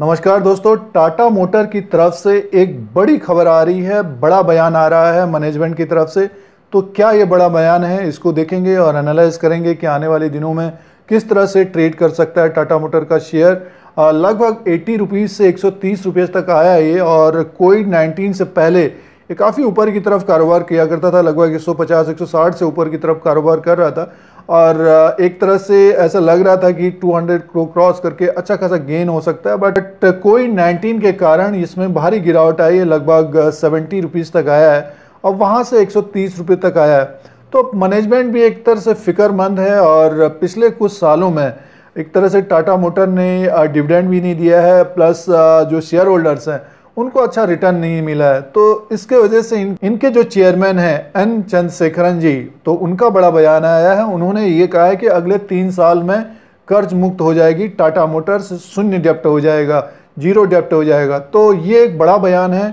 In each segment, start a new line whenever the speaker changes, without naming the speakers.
नमस्कार दोस्तों टाटा मोटर की तरफ से एक बड़ी खबर आ रही है बड़ा बयान आ रहा है मैनेजमेंट की तरफ से तो क्या ये बड़ा बयान है इसको देखेंगे और एनालाइज करेंगे कि आने वाले दिनों में किस तरह से ट्रेड कर सकता है टाटा मोटर का शेयर लगभग एट्टी रुपीज़ से एक सौ तक आया ये और कोविड नाइन्टीन से पहले ये काफ़ी ऊपर की तरफ कारोबार किया करता था लगभग एक सौ से ऊपर की तरफ कारोबार कर रहा था और uh, एक तरह से ऐसा लग रहा था कि 200 को क्रॉस करके अच्छा खासा गेन हो सकता है बट uh, कोई 19 के कारण इसमें भारी गिरावट आई है लगभग सेवेंटी uh, रुपीज़ तक आया है और वहाँ से एक सौ तक आया है तो मैनेजमेंट भी एक तरह से फ़िक्रमंद है और पिछले कुछ सालों में एक तरह से टाटा मोटर ने डिविडेंड भी नहीं दिया है प्लस जो शेयर होल्डर्स हैं उनको अच्छा रिटर्न नहीं मिला है तो इसके वजह से इन, इनके जो चेयरमैन हैं एन चंद्रशेखरन जी तो उनका बड़ा बयान आया है उन्होंने ये कहा है कि अगले तीन साल में कर्ज मुक्त हो जाएगी टाटा मोटर्स शून्य डेप्ट हो जाएगा जीरो डेप्ट हो जाएगा तो ये एक बड़ा बयान है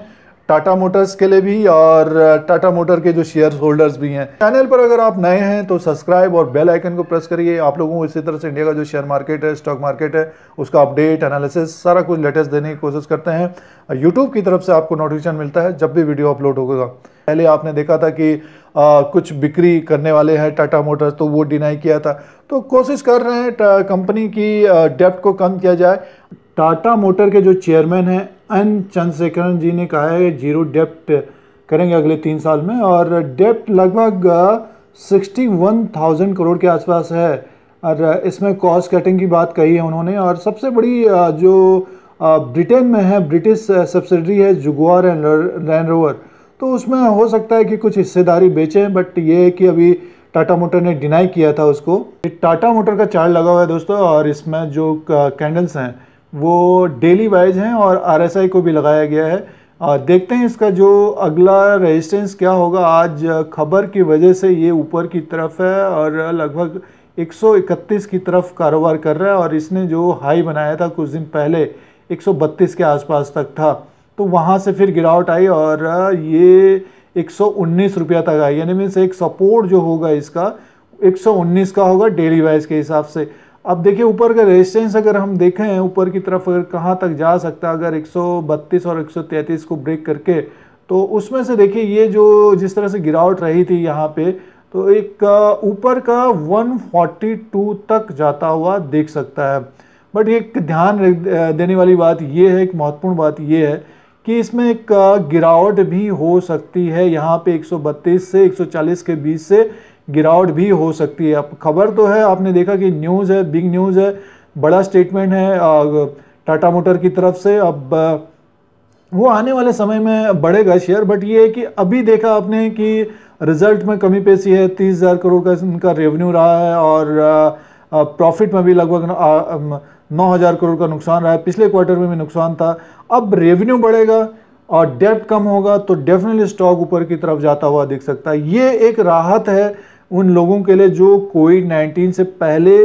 टाटा मोटर्स के लिए भी और टाटा मोटर के जो शेयर होल्डर्स भी हैं चैनल पर अगर आप नए हैं तो सब्सक्राइब और बेल आइकन को प्रेस करिए आप लोगों को इसी तरह से इंडिया का जो शेयर मार्केट है स्टॉक मार्केट है उसका अपडेट एनालिसिस सारा कुछ लेटेस्ट देने की कोशिश करते हैं यूट्यूब की तरफ से आपको नोटिफिकेशन मिलता है जब भी वीडियो अपलोड होगा पहले आपने देखा था कि आ, कुछ बिक्री करने वाले हैं टाटा मोटर्स तो वो डिनाई किया था तो कोशिश कर रहे हैं कंपनी की डेप्ट को कम किया जाए टाटा मोटर के जो चेयरमैन हैं एन चंद्रशेखरन जी ने कहा है जीरो डेप्ट करेंगे अगले तीन साल में और डेप्ट लगभग सिक्सटी वन थाउजेंड करोड़ के आसपास है और इसमें कॉस्ट कटिंग की बात कही है उन्होंने और सबसे बड़ी जो ब्रिटेन में है ब्रिटिश सब्सिडरी है जुगवार एंड लैंड रोवर तो उसमें हो सकता है कि कुछ हिस्सेदारी बेचें बट ये है कि अभी टाटा मोटर ने डिनाई किया था उसको टाटा मोटर का चार्ज लगा हुआ है दोस्तों और इसमें जो कैंडल्स हैं वो डेली वाइज हैं और आर को भी लगाया गया है आ, देखते हैं इसका जो अगला रेजिस्टेंस क्या होगा आज खबर की वजह से ये ऊपर की तरफ है और लगभग 131 की तरफ कारोबार कर रहा है और इसने जो हाई बनाया था कुछ दिन पहले 132 के आसपास तक था तो वहाँ से फिर गिरावट आई और ये 119 रुपया तक आई यानी मीन्स एक सपोर्ट जो होगा इसका 119 का होगा डेली वाइज के हिसाब से अब देखिए ऊपर का रेजिस्टेंस अगर हम देखें ऊपर की तरफ अगर कहाँ तक जा सकता है अगर 132 और 133 को ब्रेक करके तो उसमें से देखिए ये जो जिस तरह से गिरावट रही थी यहाँ पे तो एक ऊपर का 142 तक जाता हुआ देख सकता है बट एक ध्यान देने वाली बात ये है एक महत्वपूर्ण बात ये है कि इसमें एक गिरावट भी हो सकती है यहाँ पे 132 से 140 के बीच से गिरावट भी हो सकती है अब खबर तो है आपने देखा कि न्यूज़ है बिग न्यूज़ है बड़ा स्टेटमेंट है टाटा मोटर की तरफ से अब वो आने वाले समय में बढ़ेगा शेयर बट ये है कि अभी देखा आपने कि रिजल्ट में कमी पेशी है तीस हज़ार करोड़ का इनका रेवेन्यू रहा है और प्रॉफिट में भी लगभग नौ हज़ार करोड़ का नुकसान रहा है पिछले क्वार्टर में भी नुकसान था अब रेवेन्यू बढ़ेगा और डेप्ट कम होगा तो डेफिनेटली स्टॉक ऊपर की तरफ जाता हुआ दिख सकता है ये एक राहत है उन लोगों के लिए जो कोविड नाइन्टीन से पहले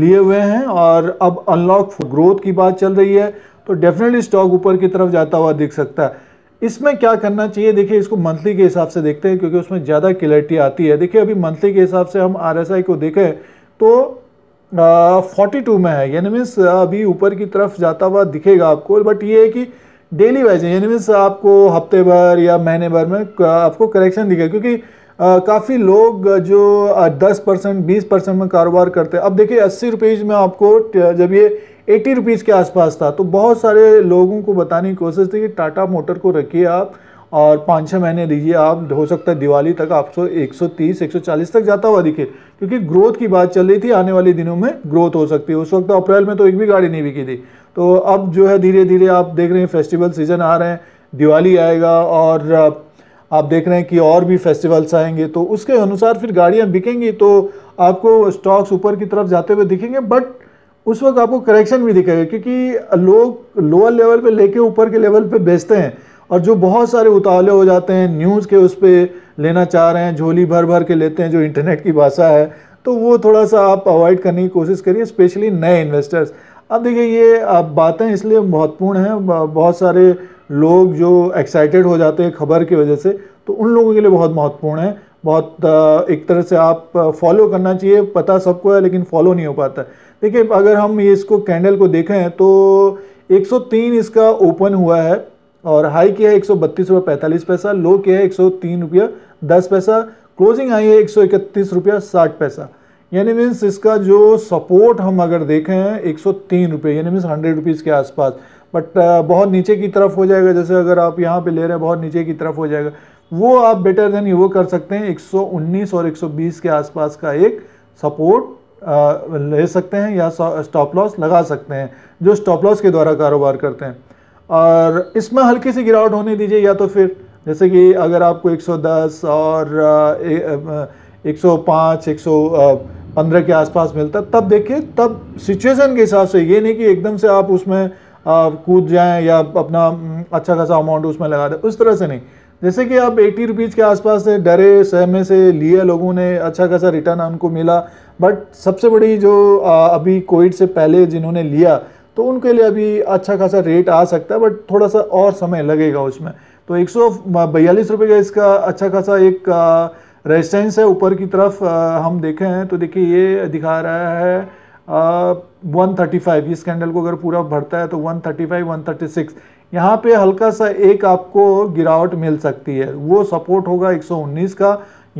लिए हुए हैं और अब अनलॉक ग्रोथ की बात चल रही है तो डेफिनेटली स्टॉक ऊपर की तरफ जाता हुआ दिख सकता है इसमें क्या करना चाहिए देखिए इसको मंथली के हिसाब से देखते हैं क्योंकि उसमें ज़्यादा क्लैरिटी आती है देखिए अभी मंथली के हिसाब से हम आर को देखें तो फोर्टी टू में है यानी मीन्स अभी ऊपर की तरफ जाता हुआ दिखेगा आपको बट ये है कि डेली वाइज यानी मीन्स आपको हफ्ते भर या महीने भर में आपको करेक्शन दिखेगा क्योंकि काफ़ी लोग जो दस परसेंट बीस परसेंट में कारोबार करते हैं अब देखिए अस्सी रुपीज़ में आपको जब ये एटी रुपीज़ के आसपास था तो बहुत सारे लोगों को बताने की कोशिश थी कि टाटा मोटर को रखिए आप और पाँच छः महीने दीजिए आप हो सकता है दिवाली तक आप सौ एक सौ तीस एक सौ चालीस तक जाता हुआ दिखे क्योंकि ग्रोथ की बात चल रही थी आने वाले दिनों में ग्रोथ हो सकती है उस वक्त अप्रैल में तो एक भी गाड़ी नहीं बिकी थी तो अब जो है धीरे धीरे आप देख रहे हैं फेस्टिवल सीजन आ रहे हैं दिवाली आएगा और आप देख रहे हैं कि और भी फेस्टिवल्स आएंगे तो उसके अनुसार फिर गाड़ियाँ बिकेंगी तो आपको स्टॉक्स ऊपर की तरफ जाते हुए दिखेंगे बट उस वक्त आपको करेक्शन भी दिखेगा क्योंकि लोग लोअर लेवल पे लेके ऊपर के लेवल पे बेचते हैं और जो बहुत सारे उतावले हो जाते हैं न्यूज़ के उस पर लेना चाह रहे हैं झोली भर भर के लेते हैं जो इंटरनेट की भाषा है तो वो थोड़ा सा आप अवॉइड करने की कोशिश करिए स्पेशली नए इन्वेस्टर्स अब देखिए ये बातें इसलिए महत्वपूर्ण हैं बहुत सारे लोग जो एक्साइटेड हो जाते हैं खबर की वजह से तो उन लोगों के लिए बहुत महत्वपूर्ण है बहुत एक तरह से आप फॉलो करना चाहिए पता सबको है लेकिन फॉलो नहीं हो पाता देखिए अगर हम ये इसको कैंडल को देखें तो 103 इसका ओपन हुआ है और हाई किया है एक सौ पैसा लो किया है एक सौ रुपया दस पैसा क्लोजिंग आई है एक सौ रुपया साठ पैसा यानी मीन्स इसका जो सपोर्ट हम अगर देखें एक सौ तीन रुपये यानी मीन्स हंड्रेड रुपीज़ के आसपास बट uh, बहुत नीचे की तरफ हो जाएगा जैसे अगर आप यहाँ पे ले रहे हैं बहुत नीचे की तरफ हो जाएगा वो आप बेटर देन वो कर सकते हैं 119 और 120 के आसपास का एक सपोर्ट uh, ले सकते हैं या स्टॉप लॉस लगा सकते हैं जो स्टॉप लॉस के द्वारा कारोबार करते हैं और इसमें हल्की सी गिरावट होने दीजिए या तो फिर जैसे कि अगर आपको 110 और 105 uh, 100 पंद्रह के आसपास मिलता तब देखिए तब सिचुएशन के हिसाब से ये नहीं कि एकदम से आप उसमें कूद जाएं या अपना हम्म, अच्छा खासा अमाउंट उसमें लगा दें उस तरह से नहीं जैसे कि आप एटी रुपीज़ के आसपास से डरे सहमे से लिए लोगों ने अच्छा खासा रिटर्न उनको मिला बट सबसे बड़ी जो अभी कोविड से पहले जिन्होंने लिया तो उनके लिए अभी अच्छा खासा रेट आ सकता है बट थोड़ा सा और समय लगेगा उसमें तो एक सौ बयालीस रुपये का इसका अच्छा खासा एक रेजिस्टेंस है ऊपर की तरफ आ, हम देखे हैं तो देखिए ये दिखा रहा है वन थर्टी फाइव इस कैंडल को अगर पूरा भरता है तो one thirty five one thirty six यहाँ पे हल्का सा एक आपको गिरावट मिल सकती है वो सपोर्ट होगा 119 का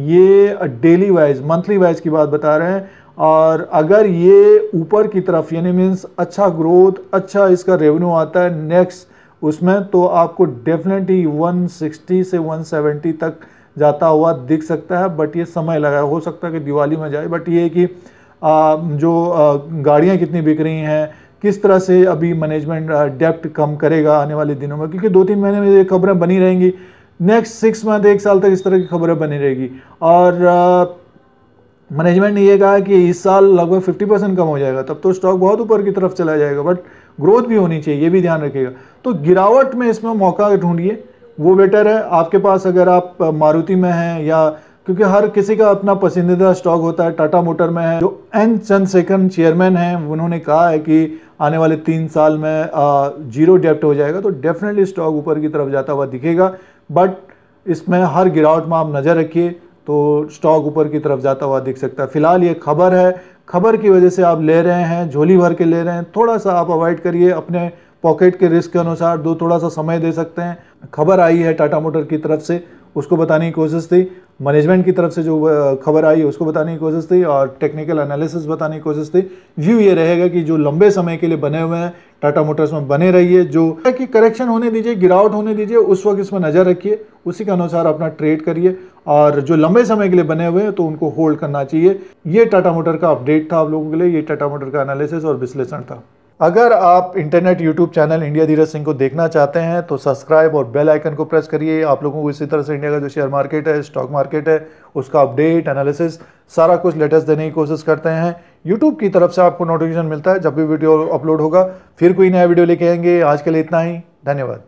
ये डेली वाइज मंथली वाइज की बात बता रहे हैं और अगर ये ऊपर की तरफ यानी मीन्स अच्छा ग्रोथ अच्छा इसका रेवेन्यू आता है नेक्स्ट उसमें तो आपको डेफिनेटली 160 से 170 तक जाता हुआ दिख सकता है बट ये समय लगा हो सकता है कि दिवाली में जाए बट ये कि आ, जो गाड़ियाँ कितनी बिक रही हैं किस तरह से अभी मैनेजमेंट डेप्ट कम करेगा आने वाले दिनों में क्योंकि दो तीन महीने में ये खबरें बनी रहेंगी नेक्स्ट सिक्स मंथ एक साल तक इस तरह की खबरें बनी रहेगी और मैनेजमेंट ने यह कहा कि इस साल लगभग 50 परसेंट कम हो जाएगा तब तो स्टॉक बहुत ऊपर की तरफ चला जाएगा बट ग्रोथ भी होनी चाहिए ये भी ध्यान रखिएगा तो गिरावट में इसमें मौका ढूंढिए वो बेटर है आपके पास अगर आप मारुति में हैं या क्योंकि हर किसी का अपना पसंदीदा स्टॉक होता है टाटा मोटर में है जो एन चंद्रशेखर चेयरमैन हैं उन्होंने कहा है कि आने वाले तीन साल में आ, जीरो डेप्ट हो जाएगा तो डेफिनेटली स्टॉक ऊपर की तरफ जाता हुआ दिखेगा बट इसमें हर गिरावट में आप नज़र रखिए तो स्टॉक ऊपर की तरफ जाता हुआ दिख सकता है फिलहाल ये खबर है खबर की वजह से आप ले रहे हैं झोली भर के ले रहे हैं थोड़ा सा आप अवॉइड करिए अपने पॉकेट के रिस्क के अनुसार दो थोड़ा सा समय दे सकते हैं खबर आई है टाटा मोटर की तरफ से उसको बताने की कोशिश थी मैनेजमेंट की तरफ से जो खबर आई उसको बताने की कोशिश थी और टेक्निकल एनालिसिस बताने की कोशिश थी व्यू ये रहेगा कि जो लंबे समय के लिए बने हुए हैं टाटा मोटर्स में बने रहिए जो कि करेक्शन होने दीजिए गिरावट होने दीजिए उस वक्त इसमें नज़र रखिए उसी के अनुसार अपना ट्रेड करिए और जो लंबे समय के लिए बने हुए हैं तो उनको होल्ड करना चाहिए ये टाटा मोटर का अपडेट था आप लोगों के लिए ये टाटा मोटर का एनालिसिस और विश्लेषण था अगर आप internet YouTube channel India Dheeraj Singh को देखना चाहते हैं तो सब्सक्राइब और बेल आइकन को प्रेस करिए आप लोगों को इसी तरह से इंडिया का जो शेयर मार्केट है स्टॉक मार्केट है उसका अपडेट एनालिसिस सारा कुछ लेटेस्ट देने की कोशिश करते हैं यूट्यूब की तरफ से आपको नोटिफिकेशन मिलता है जब भी वीडियो अपलोड होगा फिर कोई नया वीडियो लेके आएंगे आज के लिए इतना ही धन्यवाद